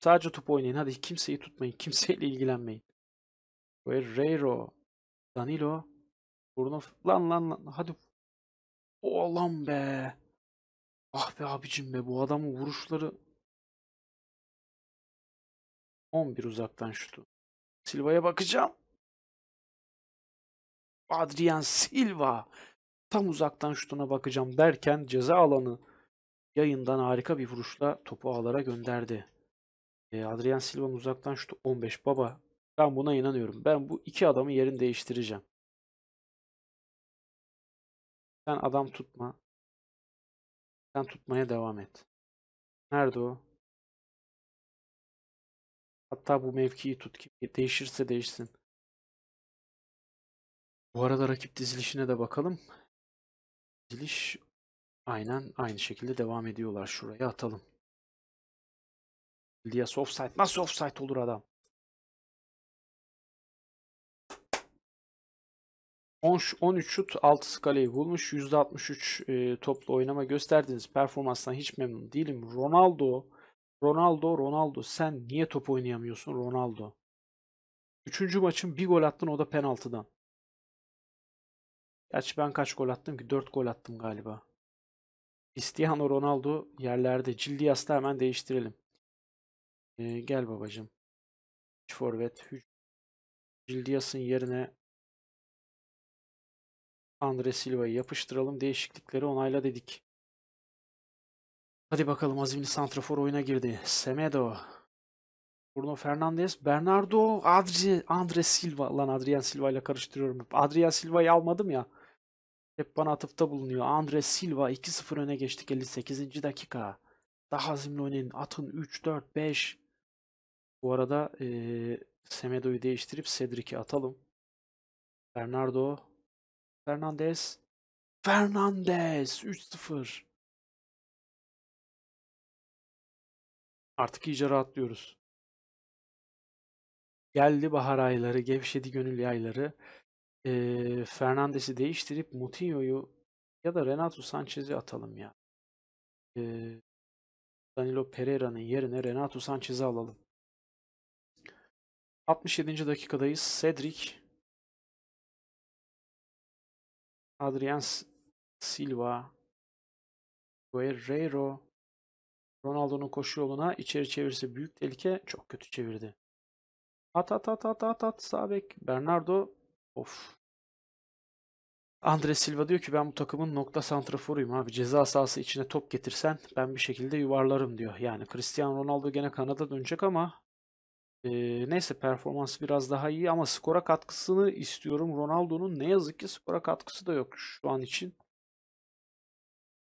Sadece top oynayın. Hadi kimseyi tutmayın. Kimseyle ilgilenmeyin. Guerrero. Danilo. Bruno. Lan lan lan. Hadi. O lan be. Ah be abicim be. Bu adamın vuruşları 11 uzaktan şutu. Silva'ya bakacağım. Adrian Silva tam uzaktan şutuna bakacağım derken ceza alanı yayından harika bir vuruşla topu ağlara gönderdi. E, Adrian Silva'nın uzaktan şutu 15 baba. Ben buna inanıyorum. Ben bu iki adamı yerin değiştireceğim. Sen adam tutma. Sen tutmaya devam et. Nerede o? Hatta bu mevkiyi tut ki değişirse değişsin. Bu arada rakip dizilişine de bakalım. Diziliş aynen aynı şekilde devam ediyorlar. Şuraya atalım. Diaz offside. Nasıl offside olur adam? 13 şut 6 skaleyi bulmuş. %63 e, toplu oynama gösterdiğiniz performanstan hiç memnun değilim. Ronaldo Ronaldo, Ronaldo sen niye top oynayamıyorsun Ronaldo? Üçüncü maçın bir gol attın o da penaltıdan. Gerçi ben kaç gol attım ki? Dört gol attım galiba. Cristiano Ronaldo yerlerde. cildi Cildiyas'ta hemen değiştirelim. Ee, gel babacım. Forvet. Cildiyas'ın yerine Andre Silva'yı yapıştıralım. Değişiklikleri onayla dedik. Hadi bakalım azimli santrafor oyuna girdi. Semedo. Bruno Fernandes, Bernardo, Adri, Andre Silva. Lan Adrian Silva ile karıştırıyorum. Adrian Silva'yı almadım ya. Hep bana atıfta bulunuyor. Andre Silva 2-0 öne geçtik 58. dakika. Daha azimli oynayın. Atın 3-4-5. Bu arada e, Semedo'yu değiştirip Cedric'i atalım. Bernardo, Fernandes, Fernandes 3-0. Artık iyice rahatlıyoruz. Geldi bahar ayları, gevşedi gönül yayları. Ee, Fernandes'i değiştirip Mutinho'yu ya da Renato Sanchez'i atalım ya. Ee, Danilo Pereira'nın yerine Renato Sanchez'i alalım. 67. dakikadayız. Cedric Adrian Silva Guerrero Ronaldo'nun koşu yoluna içeri çevirse büyük tehlike çok kötü çevirdi. At at at at at at sağ bek. Bernardo of. Andre Silva diyor ki ben bu takımın nokta santraforuyum abi. Ceza sahası içine top getirsen ben bir şekilde yuvarlarım diyor. Yani Cristiano Ronaldo gene Kanada dönecek ama e, neyse performansı biraz daha iyi ama skora katkısını istiyorum. Ronaldo'nun ne yazık ki skora katkısı da yok şu an için.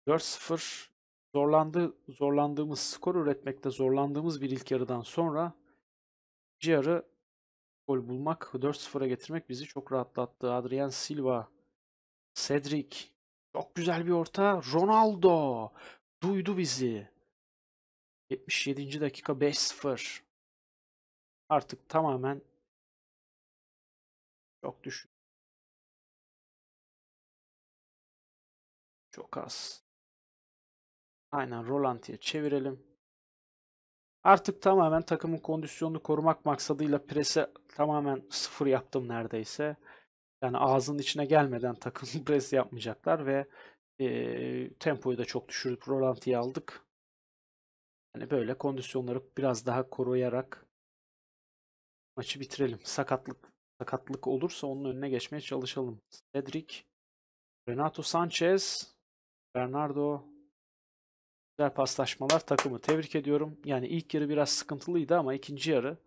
4-0 zorlandı, zorlandığımız, skor üretmekte zorlandığımız bir ilk yarıdan sonra ikinci yarı gol bulmak, 4-0'a getirmek bizi çok rahatlattı. Adrian Silva, Cedric, çok güzel bir orta. Ronaldo duydu bizi. 77. dakika 5-0. Artık tamamen çok düşük. Çok az. Aynen Rolanti'ye çevirelim. Artık tamamen takımın kondisyonunu korumak maksadıyla prese tamamen sıfır yaptım neredeyse. Yani ağzının içine gelmeden takım pres yapmayacaklar ve e, tempoyu da çok düşürüp Rolanti'yi aldık. Yani böyle kondisyonları biraz daha koruyarak maçı bitirelim. Sakatlık sakatlık olursa onun önüne geçmeye çalışalım. Cedric, Renato Sanchez, Bernardo Güzel paslaşmalar takımı tebrik ediyorum. Yani ilk yarı biraz sıkıntılıydı ama ikinci yarı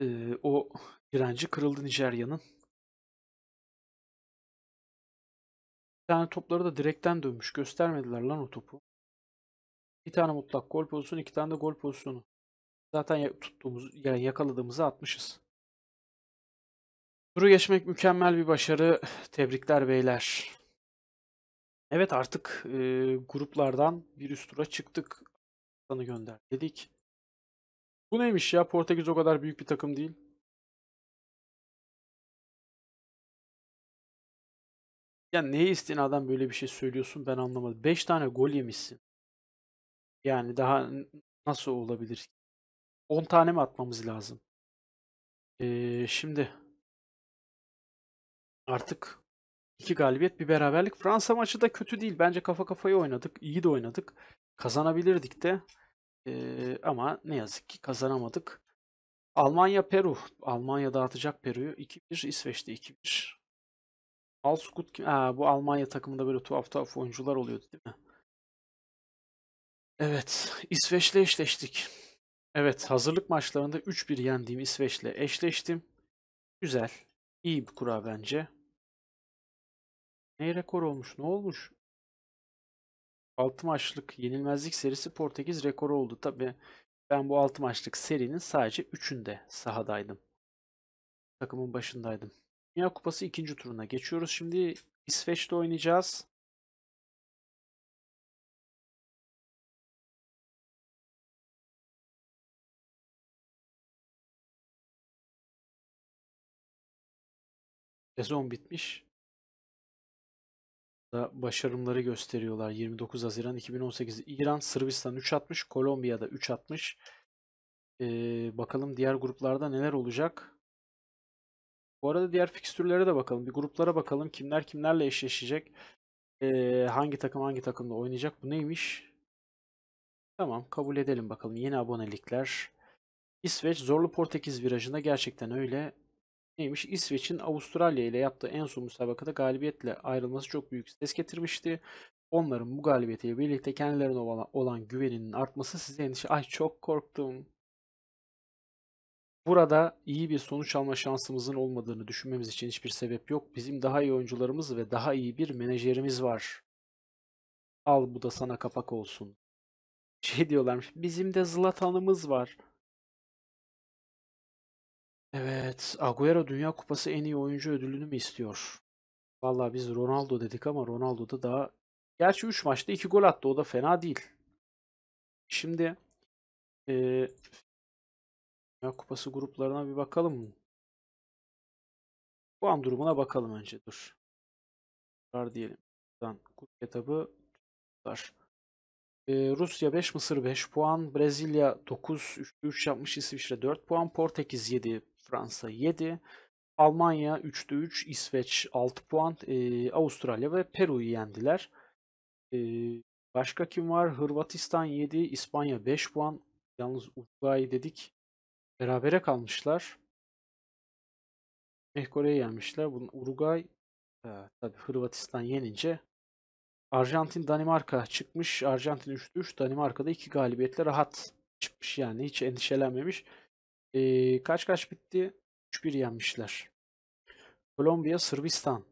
e, o direnci kırıldı Nijerya'nın. Bir tane topları da direkten dönmüş. Göstermediler lan o topu. Bir tane mutlak gol pozisyonu, iki tane de gol pozisyonu. Zaten tuttuğumuz, yani yakaladığımızı atmışız. Turu geçmek mükemmel bir başarı. Tebrikler beyler. Evet artık e, gruplardan bir üst tura çıktık. Sana gönder dedik. Bu neymiş ya? Portekiz o kadar büyük bir takım değil. Ya neye istinaden böyle bir şey söylüyorsun ben anlamadım. 5 tane gol yemişsin. Yani daha nasıl olabilir? 10 tane mi atmamız lazım? Ee, şimdi artık İki galibiyet bir beraberlik. Fransa maçı da kötü değil. Bence kafa kafaya oynadık. İyi de oynadık. Kazanabilirdik de. Ee, ama ne yazık ki kazanamadık. Almanya Peru. Almanya dağıtacak Peru'yu. 2-1 İsveç'te 2-1. Alskut Aa, bu Almanya takımında böyle tuhaf tuhaf oyuncular oluyordu değil mi? Evet. İsveç'le eşleştik. Evet. Hazırlık maçlarında 3-1 yendiğim İsveç'le eşleştim. Güzel. İyi bir kura bence. Ne rekor olmuş? Ne olmuş? 6 maçlık yenilmezlik serisi Portekiz rekoru oldu. Tabi ben bu 6 maçlık serinin sadece 3'ünde sahadaydım. Takımın başındaydım. Dünya Kupası ikinci turuna geçiyoruz. Şimdi İsveç'te oynayacağız. Sezon bitmiş başarımları gösteriyorlar. 29 Haziran 2018 İran, Sırbistan 3 atmış, Kolombiya'da 3 atmış. Ee, bakalım diğer gruplarda neler olacak. Bu arada diğer fikstürlere de bakalım. Bir gruplara bakalım. Kimler kimlerle eşleşecek? Ee, hangi takım hangi takımla oynayacak? Bu neymiş? Tamam kabul edelim bakalım. Yeni abonelikler. İsveç zorlu Portekiz virajında gerçekten öyle. Neymiş? İsveç'in Avustralya ile yaptığı en son müsabakada galibiyetle ayrılması çok büyük ses getirmişti. Onların bu galibiyetiyle birlikte kendilerine olan güveninin artması size endişe... Ay çok korktum. Burada iyi bir sonuç alma şansımızın olmadığını düşünmemiz için hiçbir sebep yok. Bizim daha iyi oyuncularımız ve daha iyi bir menajerimiz var. Al bu da sana kapak olsun. Şey diyorlarmış. Bizim de Zlatan'ımız var. Evet, Agüero Dünya Kupası en iyi oyuncu ödülünü mü istiyor? Vallahi biz Ronaldo dedik ama Ronaldo da daha... Gerçi 3 maçta 2 gol attı. O da fena değil. Şimdi e, Dünya Kupası gruplarına bir bakalım mı? Puan durumuna bakalım önce. Dur. Var diyelim. Buradan grup etabı var. Rusya 5, Mısır 5 puan. Brezilya 9, 3, 3 yapmış. İsviçre 4 puan. Portekiz 7, Fransa 7. Almanya 3'te 3, İsveç 6 puan, e, Avustralya ve Peru'yu yendiler. E, başka kim var? Hırvatistan 7, İspanya 5 puan. Yalnız Uruguay dedik. Berabere kalmışlar. Güney yenmişler. Bunun Uruguay e, tabii Hırvatistan yenince Arjantin Danimarka çıkmış. Arjantin 3'te 3, Danimarka'da 2 galibiyetle rahat çıkmış yani hiç endişelenmemiş. Ee, kaç kaç bitti? 3-1 yenmişler. Kolombiya, Sırbistan.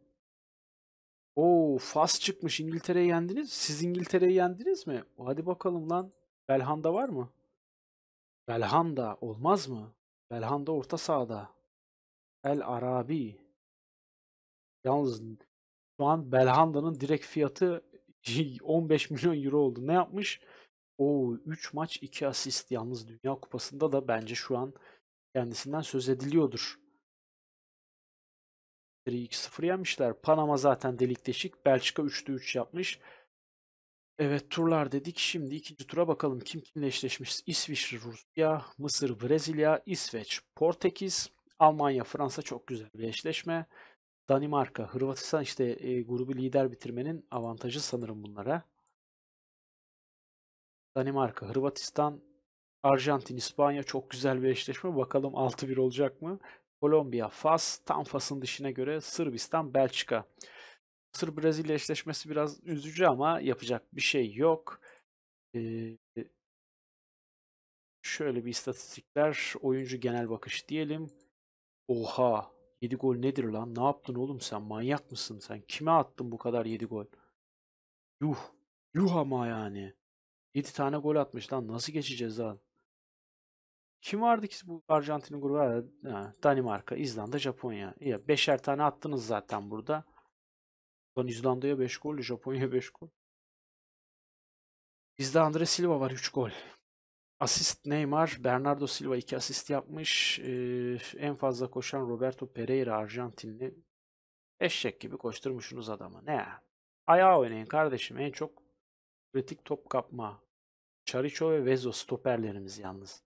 Oo, Fas çıkmış. İngiltere'yi yendiniz. Siz İngiltere'yi yendiniz mi? Hadi bakalım lan. Belhanda var mı? Belhanda olmaz mı? Belhanda orta sahada. El Arabi. Yalnız şu an Belhanda'nın direkt fiyatı 15 milyon euro oldu. Ne yapmış? O 3 maç 2 asist yalnız Dünya Kupası'nda da bence şu an kendisinden söz ediliyordur. 2-0 yenmişler. Panama zaten delik deşik. Belçika 3'te 3 yapmış. Evet turlar dedik. Şimdi ikinci tura bakalım kim kimle eşleşmiş. İsviçre, Rusya, Mısır, Brezilya, İsveç, Portekiz, Almanya, Fransa çok güzel bir eşleşme. Danimarka, Hırvatistan işte e, grubu lider bitirmenin avantajı sanırım bunlara. Danimarka, Hırvatistan, Arjantin, İspanya çok güzel bir eşleşme. Bakalım 6-1 olacak mı? Kolombiya, Fas, tam Fas'ın dışına göre Sırbistan, Belçika. Mısır Brezilya eşleşmesi biraz üzücü ama yapacak bir şey yok. Ee, şöyle bir istatistikler. Oyuncu genel bakış diyelim. Oha 7 gol nedir lan? Ne yaptın oğlum sen? Manyak mısın sen? Kime attın bu kadar 7 gol? Yuh. Yuh ama yani. 7 tane gol atmış lan. Nasıl geçeceğiz lan? Kim vardı ki bu Arjantin'in grubu? Ha, Danimarka, İzlanda, Japonya. Ya beşer tane attınız zaten burada. Lan İzlanda'ya 5 gol, Japonya'ya 5 gol. Bizde Andre Silva var 3 gol. Asist Neymar, Bernardo Silva 2 asist yapmış. Ee, en fazla koşan Roberto Pereira Arjantinli. Eşek gibi koşturmuşsunuz adamı. Ne? Ayağa oynayın kardeşim. En çok kritik top kapma. Çariço ve Vezo stoperlerimiz yalnız.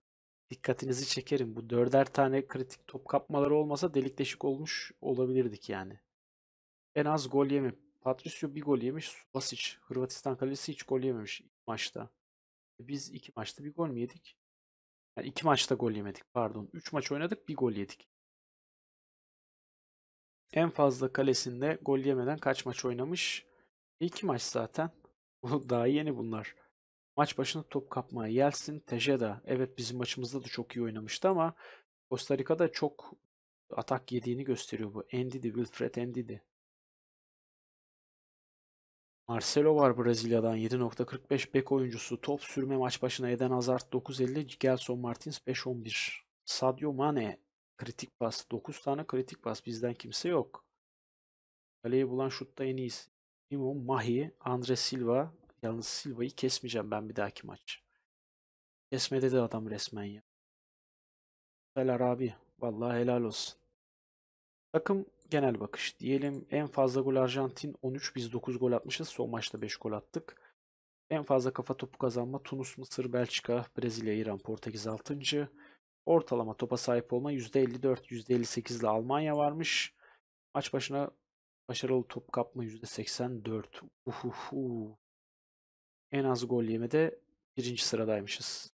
Dikkatinizi çekerim. Bu dörder tane kritik top kapmaları olmasa delik deşik olmuş olabilirdik yani. En az gol yeme. Patricio bir gol yemiş. Subasic. Hırvatistan kalesi hiç gol yememiş maçta. E, biz iki maçta bir gol mü yedik? Yani iki maçta gol yemedik pardon. Üç maç oynadık bir gol yedik. En fazla kalesinde gol yemeden kaç maç oynamış? İki maç zaten. Daha yeni bunlar. Maç başına top kapmaya Yelsin, Tejeda. Evet bizim maçımızda da çok iyi oynamıştı ama Costa Rica'da çok atak yediğini gösteriyor bu. Endidi, Wilfred Endidi. Marcelo var Brezilya'dan 7.45 bek oyuncusu. Top sürme maç başına Eden Hazard 9.50, Gelson Martins 5.11. Sadio Mane kritik pas. 9 tane kritik pas. Bizden kimse yok. Kaleyi bulan şutta en iyisi. Mahi, Andre Silva, Yalnız Silva'yı kesmeyeceğim ben bir dahaki maç. Kesme dedi adam resmen ya. Helal abi. Vallahi helal olsun. Takım genel bakış diyelim. En fazla gol Arjantin 13. Biz 9 gol atmışız. Son maçta 5 gol attık. En fazla kafa topu kazanma Tunus, Mısır, Belçika, Brezilya, İran, Portekiz 6. Ortalama topa sahip olma %54, %58 ile Almanya varmış. Maç başına başarılı top kapma %84. Uhuhu en az gol yemede birinci sıradaymışız.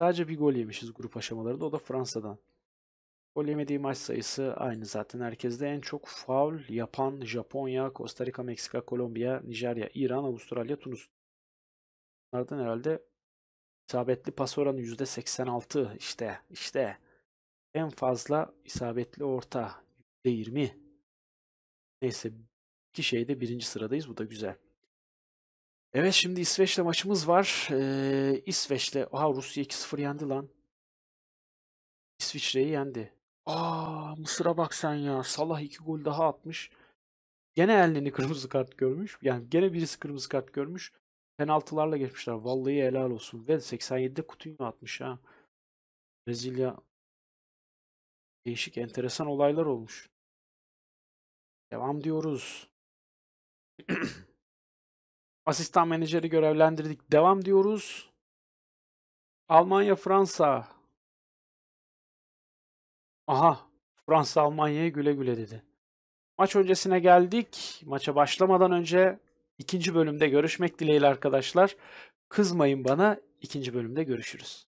Sadece bir gol yemişiz grup aşamalarında o da Fransa'dan. Gol yemediği maç sayısı aynı zaten herkeste. En çok faul yapan Japonya, Costa Rica, Meksika, Kolombiya, Nijerya, İran, Avustralya, Tunus. Bunlardan herhalde isabetli pas oranı %86 işte işte. En fazla isabetli orta %20. Neyse iki şeyde birinci sıradayız bu da güzel. Evet şimdi İsveç'le maçımız var. Ee, İsveç'le. Aha Rusya 2-0 yendi lan. İsviçre'yi yendi. Aa Mısır'a bak sen ya. Salah 2 gol daha atmış. Gene elini kırmızı kart görmüş. Yani gene birisi kırmızı kart görmüş. Penaltılarla geçmişler. Vallahi helal olsun. Ve 87'de kutuyu atmış ha. Brezilya değişik enteresan olaylar olmuş. Devam diyoruz. Asistan menajeri görevlendirdik. Devam diyoruz. Almanya, Fransa. Aha. Fransa Almanya'ya güle güle dedi. Maç öncesine geldik. Maça başlamadan önce ikinci bölümde görüşmek dileğiyle arkadaşlar. Kızmayın bana. İkinci bölümde görüşürüz.